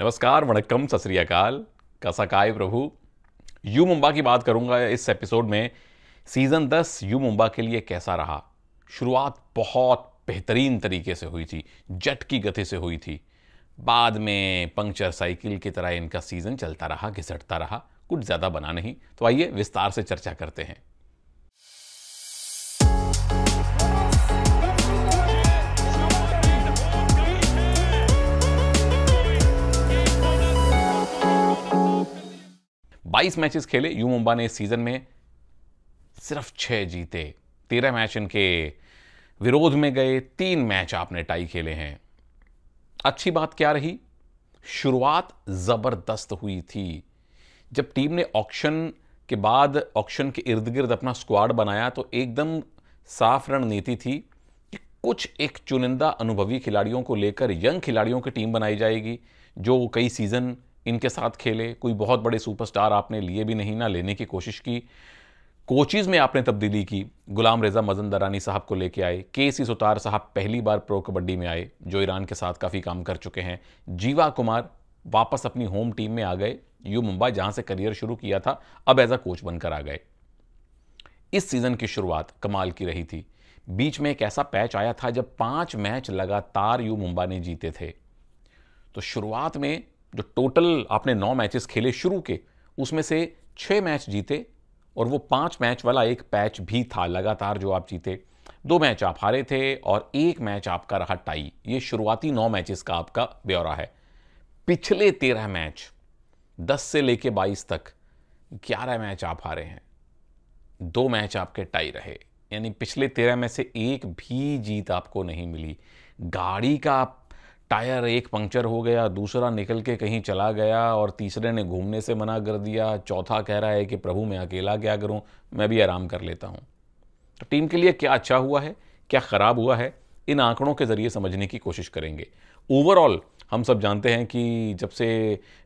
नमस्कार वणकम सत श्रीकाल काय प्रभु यू मुंबा की बात करूंगा इस एपिसोड में सीज़न 10 यू मुंबा के लिए कैसा रहा शुरुआत बहुत बेहतरीन तरीके से हुई थी जट की गति से हुई थी बाद में पंक्चर साइकिल की तरह इनका सीज़न चलता रहा घिसटता रहा कुछ ज़्यादा बना नहीं तो आइए विस्तार से चर्चा करते हैं 22 मैचेस खेले यू मुंबा ने इस सीज़न में सिर्फ छह जीते तेरह मैच इनके विरोध में गए तीन मैच आपने टाई खेले हैं अच्छी बात क्या रही शुरुआत ज़बरदस्त हुई थी जब टीम ने ऑक्शन के बाद ऑक्शन के इर्द गिर्द अपना स्क्वाड बनाया तो एकदम साफ रणनीति थी कि कुछ एक चुनिंदा अनुभवी खिलाड़ियों को लेकर यंग खिलाड़ियों की टीम बनाई जाएगी जो कई सीज़न इनके साथ खेले कोई बहुत बड़े सुपरस्टार आपने लिए भी नहीं ना लेने की कोशिश की कोचिज में आपने तब्दीली की गुलाम रजा मजंदरानी साहब को लेके आए के सी सुतार साहब पहली बार प्रो कबड्डी में आए जो ईरान के साथ काफ़ी काम कर चुके हैं जीवा कुमार वापस अपनी होम टीम में आ गए यू मुंबई जहां से करियर शुरू किया था अब एज अ कोच बनकर आ गए इस सीज़न की शुरुआत कमाल की रही थी बीच में एक ऐसा पैच आया था जब पांच मैच लगातार यू मुंबा ने जीते थे तो शुरुआत में जो टोटल आपने नौ मैचेस खेले शुरू के उसमें से छः मैच जीते और वो पांच मैच वाला एक पैच भी था लगातार जो आप जीते दो मैच आप हारे थे और एक मैच आपका रहा टाई ये शुरुआती नौ मैचेस का आपका ब्यौरा है पिछले तेरह मैच दस से लेके बाईस तक ग्यारह मैच आप हारे हैं दो मैच आपके टाई रहे यानी पिछले तेरह में से एक भी जीत आपको नहीं मिली गाड़ी का आप टायर एक पंक्चर हो गया दूसरा निकल के कहीं चला गया और तीसरे ने घूमने से मना कर दिया चौथा कह रहा है कि प्रभु मैं अकेला क्या करूं मैं भी आराम कर लेता हूं तो टीम के लिए क्या अच्छा हुआ है क्या ख़राब हुआ है इन आंकड़ों के ज़रिए समझने की कोशिश करेंगे ओवरऑल हम सब जानते हैं कि जब से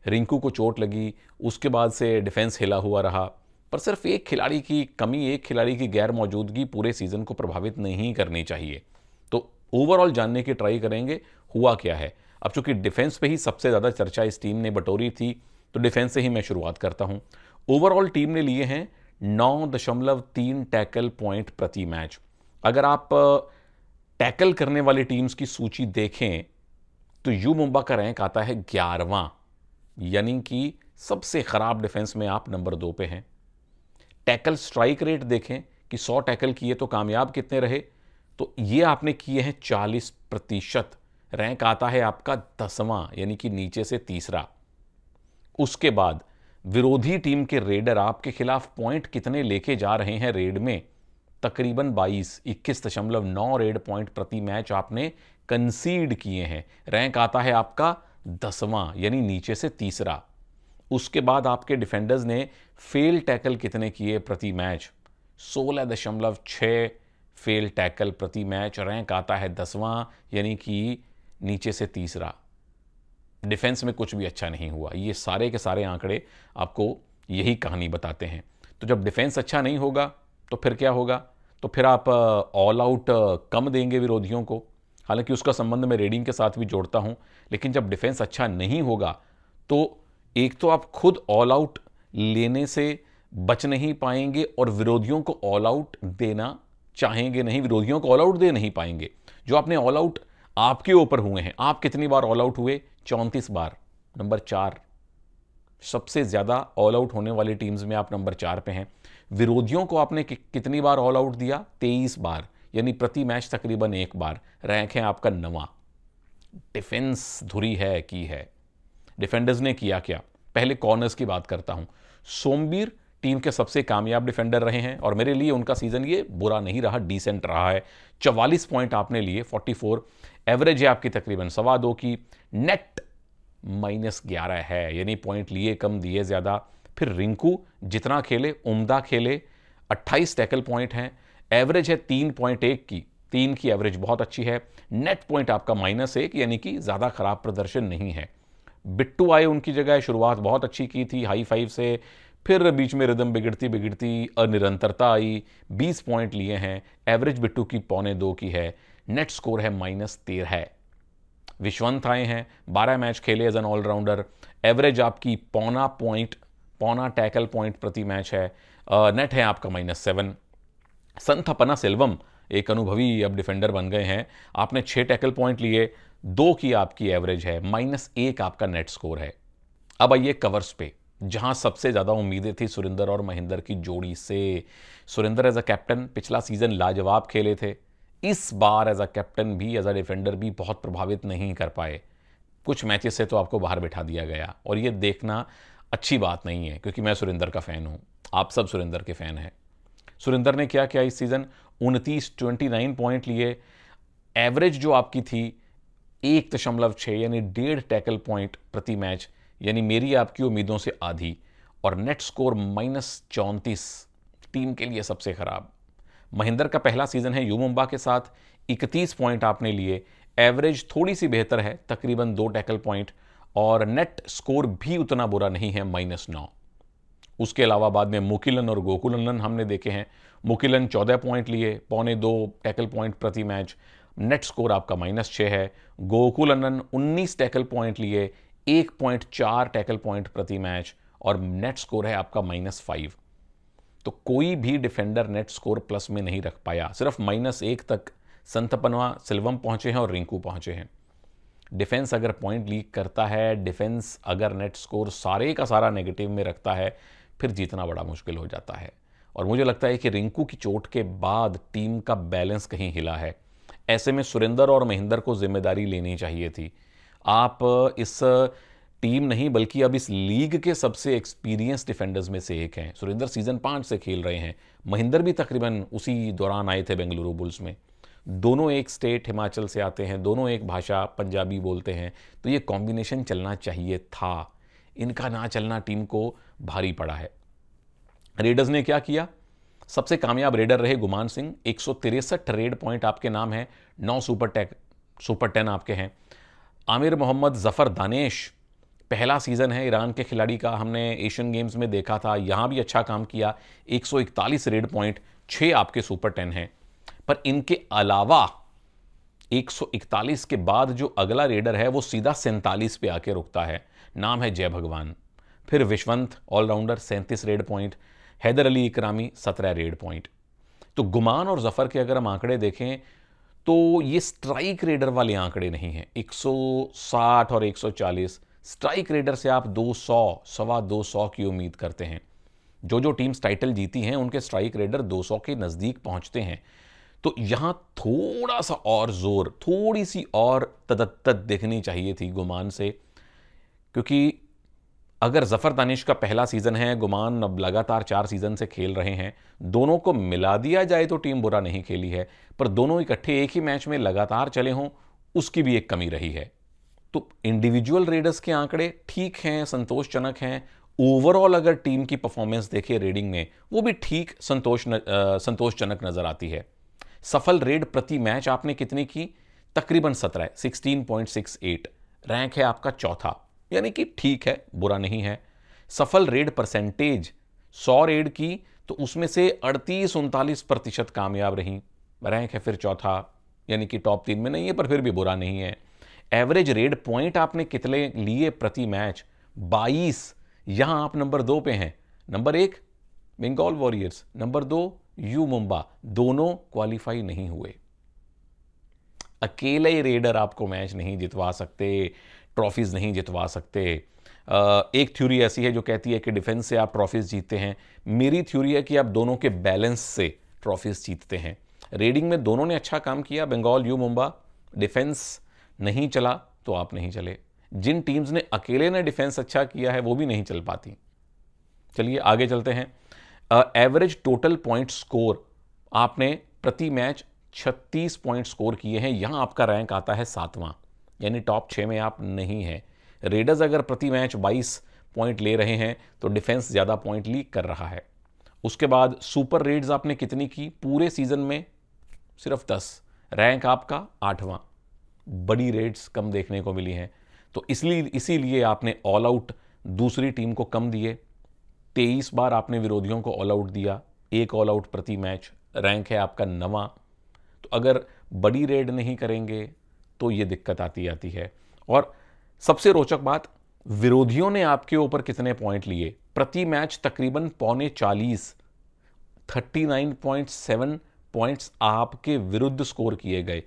रिंकू को चोट लगी उसके बाद से डिफेंस हिला हुआ रहा पर सिर्फ एक खिलाड़ी की कमी एक खिलाड़ी की गैर मौजूदगी पूरे सीज़न को प्रभावित नहीं करनी चाहिए तो ओवरऑल जानने की ट्राई करेंगे हुआ क्या है अब चूंकि डिफेंस पे ही सबसे ज़्यादा चर्चा इस टीम ने बटोरी थी तो डिफेंस से ही मैं शुरुआत करता हूँ ओवरऑल टीम ने लिए हैं नौ दशमलव तीन टैकल पॉइंट प्रति मैच अगर आप टैकल करने वाली टीम्स की सूची देखें तो यू मुंबा का रैंक आता है ग्यारहवा यानी कि सबसे ख़राब डिफेंस में आप नंबर दो पे हैं टैकल स्ट्राइक रेट देखें कि सौ टैकल किए तो कामयाब कितने रहे तो ये आपने किए हैं चालीस प्रतिशत रैंक आता है आपका दसवां यानी कि नीचे से तीसरा उसके बाद विरोधी टीम के रेडर आपके खिलाफ पॉइंट कितने लेके जा रहे हैं रेड में तकरीबन 22 इक्कीस दशमलव नौ रेड पॉइंट प्रति मैच आपने कंसीड किए हैं रैंक आता है आपका दसवां यानी नीचे से तीसरा उसके बाद आपके डिफेंडर्स ने फेल टैकल कितने किए प्रति मैच सोलह दशमलव छ फेल टैकल प्रति मैच रैंक आता है दसवां यानी कि नीचे से तीसरा डिफेंस में कुछ भी अच्छा नहीं हुआ ये सारे के सारे आंकड़े आपको यही कहानी बताते हैं तो जब डिफेंस अच्छा नहीं होगा तो फिर क्या होगा तो फिर आप ऑल आउट कम देंगे विरोधियों को हालांकि उसका संबंध मैं रेडिंग के साथ भी जोड़ता हूं लेकिन जब डिफेंस अच्छा नहीं होगा तो एक तो आप खुद ऑल आउट लेने से बच नहीं पाएंगे और विरोधियों को ऑल आउट देना चाहेंगे नहीं विरोधियों को ऑल आउट दे नहीं पाएंगे जो आपने ऑल आउट आपके ऊपर हुए हैं आप कितनी बार ऑल आउट हुए चौंतीस बार नंबर चार सबसे ज़्यादा ऑल आउट होने वाली टीम्स में आप नंबर चार पे हैं विरोधियों को आपने कि, कितनी बार ऑल आउट दिया तेईस बार यानी प्रति मैच तकरीबन एक बार रैंक है आपका नवा डिफेंस धुरी है की है डिफेंडर्स ने किया क्या पहले कॉर्नर्स की बात करता हूं सोमबीर टीम के सबसे कामयाब डिफेंडर रहे हैं और मेरे लिए उनका सीजन ये बुरा नहीं रहा डिसेंट रहा है चवालीस पॉइंट आपने लिए 44 एवरेज है आपकी तकरीबन सवा दो की नेट माइनस ग्यारह है यानी पॉइंट लिए कम दिए ज़्यादा फिर रिंकू जितना खेले उम्दा खेले अट्ठाईस टैकल पॉइंट हैं एवरेज है तीन पॉइंट एक की तीन की एवरेज बहुत अच्छी है नेट पॉइंट आपका माइनस एक यानी कि ज़्यादा खराब प्रदर्शन नहीं है बिट्टू आए उनकी जगह शुरुआत बहुत अच्छी की थी हाई फाइव से फिर बीच में रिदम बिगड़ती बिगड़ती अनिरंतरता आई 20 पॉइंट लिए हैं एवरेज बिट्टू की पौने दो की है नेट स्कोर है माइनस तेरह विश्वंत आए हैं बारह मैच खेले एज एन ऑलराउंडर एवरेज आपकी पौना पॉइंट पौना टैकल पॉइंट प्रति मैच है नेट है आपका माइनस सेवन संथपना सेल्वम एक अनुभवी अब डिफेंडर बन गए हैं आपने छः टैकल पॉइंट लिए दो की आपकी एवरेज है माइनस एक आपका नेट स्कोर है अब आइए कवर्स पे जहां सबसे ज़्यादा उम्मीदें थी सुरेंद्र और महेंद्र की जोड़ी से सुरेंद्र एज अ कैप्टन पिछला सीजन लाजवाब खेले थे इस बार एज अ कैप्टन भी एज अ डिफेंडर भी बहुत प्रभावित नहीं कर पाए कुछ मैचेस से तो आपको बाहर बैठा दिया गया और ये देखना अच्छी बात नहीं है क्योंकि मैं सुरेंद्र का फ़ैन हूँ आप सब सुरेंद्र के फ़ैन हैं सुरेंद्र ने क्या किया इस सीज़न उनतीस ट्वेंटी नाइन पॉइंट लिए एवरेज जो आपकी थी एक दशमलव छः यानी डेढ़ टैकल पॉइंट प्रति मैच यानी मेरी आपकी उम्मीदों से आधी और नेट स्कोर माइनस चौंतीस टीम के लिए सबसे ख़राब महेंद्र का पहला सीज़न है यू मुंबा के साथ 31 पॉइंट आपने लिए एवरेज थोड़ी सी बेहतर है तकरीबन दो टैकल पॉइंट और नेट स्कोर भी उतना बुरा नहीं है माइनस नौ उसके अलावा बाद में मुकिलन और गोकुलंदन हमने देखे हैं मुकिलन चौदह पॉइंट लिए पौने दो टैकल पॉइंट प्रति मैच नेट स्कोर आपका माइनस छः है गोकुलनन उन्नीस टैकल पॉइंट लिए एक पॉइंट चार टैकल पॉइंट प्रति मैच और नेट स्कोर है आपका माइनस फाइव तो कोई भी डिफेंडर नेट स्कोर प्लस में नहीं रख पाया सिर्फ माइनस एक तक संतपनवा सिल्वम पहुंचे हैं और रिंकू पहुंचे हैं डिफेंस अगर पॉइंट लीक करता है डिफेंस अगर नेट स्कोर सारे का सारा नेगेटिव में रखता है फिर जीतना बड़ा मुश्किल हो जाता है और मुझे लगता है कि रिंकू की चोट के बाद टीम का बैलेंस कहीं हिला है ऐसे में सुरेंद्र और महेंद्र को जिम्मेदारी लेनी चाहिए थी आप इस टीम नहीं बल्कि अब इस लीग के सबसे एक्सपीरियंस डिफेंडर्स में से एक हैं सुरेंद्र सीजन पाँच से खेल रहे हैं महिंदर भी तकरीबन उसी दौरान आए थे बेंगलुरु बुल्स में दोनों एक स्टेट हिमाचल से आते हैं दोनों एक भाषा पंजाबी बोलते हैं तो ये कॉम्बिनेशन चलना चाहिए था इनका ना चलना टीम को भारी पड़ा है रेडर्स ने क्या किया सबसे कामयाब रेडर रहे गुमान सिंह एक रेड पॉइंट आपके नाम है नौ सुपर टेक सुपर टेन आपके हैं आमिर मोहम्मद जफर दानेश पहला सीज़न है ईरान के खिलाड़ी का हमने एशियन गेम्स में देखा था यहाँ भी अच्छा काम किया 141 रेड पॉइंट छः आपके सुपर टेन हैं पर इनके अलावा 141 के बाद जो अगला रेडर है वो सीधा सैंतालीस पे आके रुकता है नाम है जय भगवान फिर विश्वंत ऑलराउंडर सैंतीस रेड पॉइंट हैदर अली इकरामी सत्रह रेड पॉइंट तो गुमान और जफर के अगर हम आंकड़े देखें तो ये स्ट्राइक रेडर वाले आंकड़े नहीं हैं 160 और 140 स्ट्राइक रेडर से आप 200 सवा दो सौ की उम्मीद करते हैं जो जो टीम्स टाइटल जीती हैं उनके स्ट्राइक रेडर 200 के नज़दीक पहुंचते हैं तो यहाँ थोड़ा सा और ज़ोर थोड़ी सी और तदत देखनी चाहिए थी गुमान से क्योंकि अगर ज़फ़र दानिश का पहला सीज़न है गुमान अब लगातार चार सीज़न से खेल रहे हैं दोनों को मिला दिया जाए तो टीम बुरा नहीं खेली है पर दोनों इकट्ठे एक ही मैच में लगातार चले हों उसकी भी एक कमी रही है तो इंडिविजुअल रेडर्स के आंकड़े ठीक हैं संतोषजनक हैं ओवरऑल अगर टीम की परफॉर्मेंस देखे रेडिंग में वो भी ठीक संतोष न, आ, संतोषजनक नज़र आती है सफल रेड प्रति मैच आपने कितनी की तकरीबन सत्रह sixteen point six eight rank है आपका चौथा यानी कि ठीक है बुरा नहीं है सफल रेड परसेंटेज सौ रेड की तो उसमें से अड़तीस उनतालीस प्रतिशत कामयाब रहीं रैंक है फिर चौथा यानी कि टॉप तीन में नहीं है पर फिर भी बुरा नहीं है एवरेज रेड पॉइंट आपने कितने लिए प्रति मैच 22 यहां आप नंबर दो पे हैं नंबर एक बंगाल वॉरियर्स नंबर दो यू मुंबा दोनों क्वालिफाई नहीं हुए अकेले रेडर आपको मैच नहीं जितवा सकते ट्रॉफीज नहीं जितवा सकते एक थ्योरी ऐसी है जो कहती है कि डिफेंस से आप ट्रॉफीज जीतते हैं मेरी थ्योरी है कि आप दोनों के बैलेंस से ट्रॉफीज जीतते हैं रेडिंग में दोनों ने अच्छा काम किया बंगाल यू मुंबा डिफेंस नहीं चला तो आप नहीं चले जिन टीम्स ने अकेले ने डिफेंस अच्छा किया है वो भी नहीं चल पाती चलिए आगे चलते हैं एवरेज टोटल पॉइंट स्कोर आपने प्रति मैच 36 पॉइंट स्कोर किए हैं यहां आपका रैंक आता है सातवां यानी टॉप छः में आप नहीं हैं रेडर्स अगर प्रति मैच 22 पॉइंट ले रहे हैं तो डिफेंस ज़्यादा पॉइंट लीक कर रहा है उसके बाद सुपर रेड्स आपने कितनी की पूरे सीज़न में सिर्फ दस रैंक आपका आठवां बड़ी रेट्स कम देखने को मिली हैं तो इसलिए इसीलिए आपने ऑल आउट दूसरी टीम को कम दिए तेईस बार आपने विरोधियों को ऑल आउट दिया एक ऑल आउट प्रति मैच रैंक है आपका नवा तो अगर बड़ी रेड नहीं करेंगे तो ये दिक्कत आती आती है और सबसे रोचक बात विरोधियों ने आपके ऊपर कितने पॉइंट लिए प्रति मैच तकरीबन पौने चालीस thirty nine point seven points आपके विरुद्ध स्कोर किए गए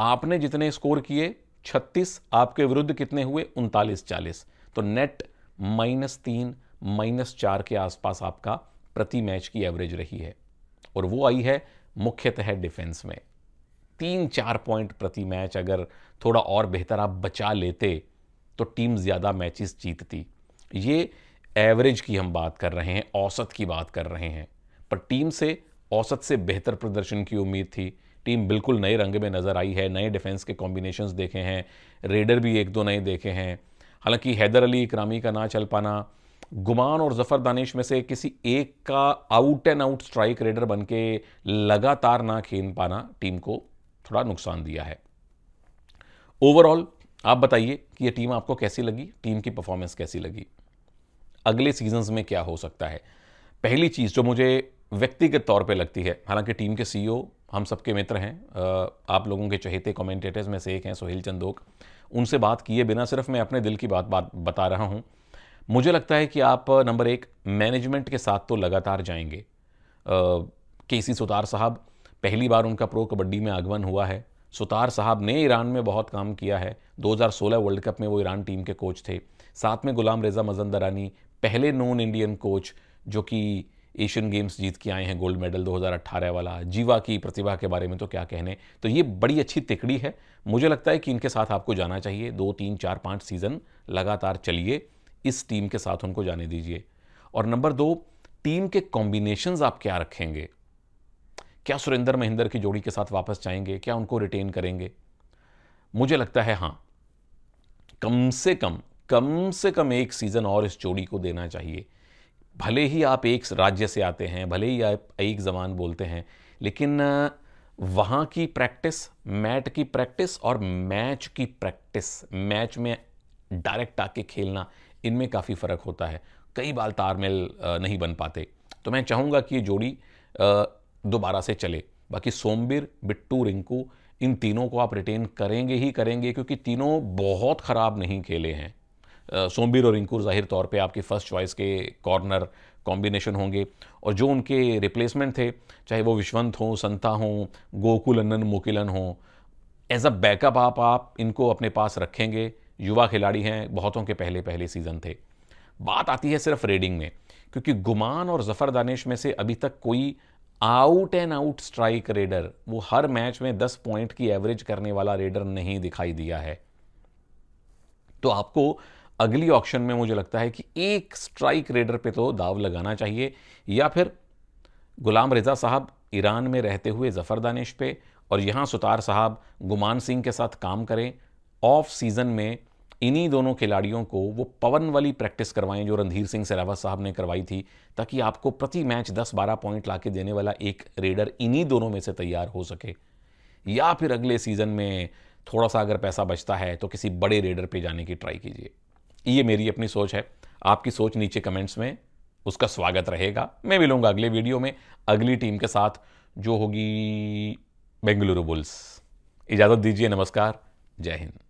आपने जितने स्कोर किए 36 आपके विरुद्ध कितने हुए उनतालीस चालीस तो नेट माइनस तीन माइनस चार के आसपास आपका प्रति मैच की एवरेज रही है और वो आई है मुख्यतः डिफेंस में तीन चार पॉइंट प्रति मैच अगर थोड़ा और बेहतर आप बचा लेते तो टीम ज़्यादा मैचेस जीतती ये एवरेज की हम बात कर रहे हैं औसत की बात कर रहे हैं पर टीम से औसत से बेहतर प्रदर्शन की उम्मीद थी टीम बिल्कुल नए रंग में नज़र आई है नए डिफेंस के कॉम्बिनेशन देखे हैं रेडर भी एक दो नए देखे हैं हालांकि हैदर अली इकरामी का ना चल पाना गुमान और जफर दानिश में से किसी एक का out and out strike raider बन के लगातार ना खेल पाना टीम को थोड़ा नुकसान दिया है ओवरऑल आप बताइए कि ये टीम आपको कैसी लगी टीम की परफॉर्मेंस कैसी लगी अगले सीजन्स में क्या हो सकता है पहली चीज़ जो मुझे व्यक्तिगत तौर पे लगती है हालांकि टीम के सीईओ हम सबके मित्र हैं आप लोगों के चहेते कमेंटेटर्स में से एक हैं सोहेल चंदोक उनसे बात किए बिना सिर्फ मैं अपने दिल की बात बात बता रहा हूँ मुझे लगता है कि आप नंबर एक मैनेजमेंट के साथ तो लगातार जाएंगे के सी सुतार साहब पहली बार उनका प्रो कबड्डी में आगमन हुआ है सुतार साहब ने ईरान में बहुत काम किया है 2016 वर्ल्ड कप में वो ईरान टीम के कोच थे साथ में गुलाम रजा मजंदरानी दरानी पहले नॉन इंडियन कोच जो कि एशियन गेम्स जीत के आए हैं गोल्ड मेडल 2018 वाला जीवा की प्रतिभा के बारे में तो क्या कहने तो ये बड़ी अच्छी तिकड़ी है मुझे लगता है कि इनके साथ आपको जाना चाहिए दो तीन चार पाँच सीज़न लगातार चलिए इस टीम के साथ उनको जाने दीजिए और नंबर दो टीम के कॉम्बिनेशन आप क्या रखेंगे क्या सुरेंद्र महेंद्र की जोड़ी के साथ वापस जाएंगे क्या उनको रिटेन करेंगे मुझे लगता है हाँ कम से कम कम से कम एक सीज़न और इस जोड़ी को देना चाहिए भले ही आप एक राज्य से आते हैं भले ही आप एक ज़बान बोलते हैं लेकिन वहाँ की प्रैक्टिस मैट की प्रैक्टिस और मैच की प्रैक्टिस मैच में डायरेक्ट आके खेलना इनमें काफ़ी फ़र्क होता है कई बार तालमेल नहीं बन पाते तो मैं चाहूँगा कि ये जोड़ी दोबारा से चले बाकी सोमबीर बिट्टू रिंकू इन तीनों को आप रिटेन करेंगे ही करेंगे क्योंकि तीनों बहुत ख़राब नहीं खेले हैं सोमबीर और रिंकू जाहिर तौर पे आपके फर्स्ट चॉइस के कॉर्नर कॉम्बिनेशन होंगे और जो उनके रिप्लेसमेंट थे चाहे वो विश्वंत हों संता हों गोकुलनन मोकिलन हों एज अ बैकअप आप आप इनको अपने पास रखेंगे युवा खिलाड़ी हैं बहुतों के पहले पहले सीज़न थे बात आती है सिर्फ रेडिंग में क्योंकि गुमान और जफर दानिश में से अभी तक कोई out and out strike raider वो हर मैच में दस पॉइंट की एवरेज करने वाला रेडर नहीं दिखाई दिया है तो आपको अगली ऑक्शन में मुझे लगता है कि एक स्ट्राइक रेडर पे तो दाव लगाना चाहिए या फिर गुलाम रजा साहब ईरान में रहते हुए जफ़र दानिश पे और यहाँ सुतार साहब गुमान सिंह के साथ काम करें ऑफ सीज़न में इन्हीं दोनों खिलाड़ियों को वो पवन वाली प्रैक्टिस करवाएं जो रणधीर सिंह सरावत साहब ने करवाई थी ताकि आपको प्रति मैच 10-12 पॉइंट ला देने वाला एक रेडर इन्हीं दोनों में से तैयार हो सके या फिर अगले सीज़न में थोड़ा सा अगर पैसा बचता है तो किसी बड़े रेडर पे जाने की ट्राई कीजिए ये मेरी अपनी सोच है आपकी सोच नीचे कमेंट्स में उसका स्वागत रहेगा मैं मिलूंगा अगले वीडियो में अगली टीम के साथ जो होगी बेंगलुरु बुल्स इजाज़त दीजिए नमस्कार जय हिंद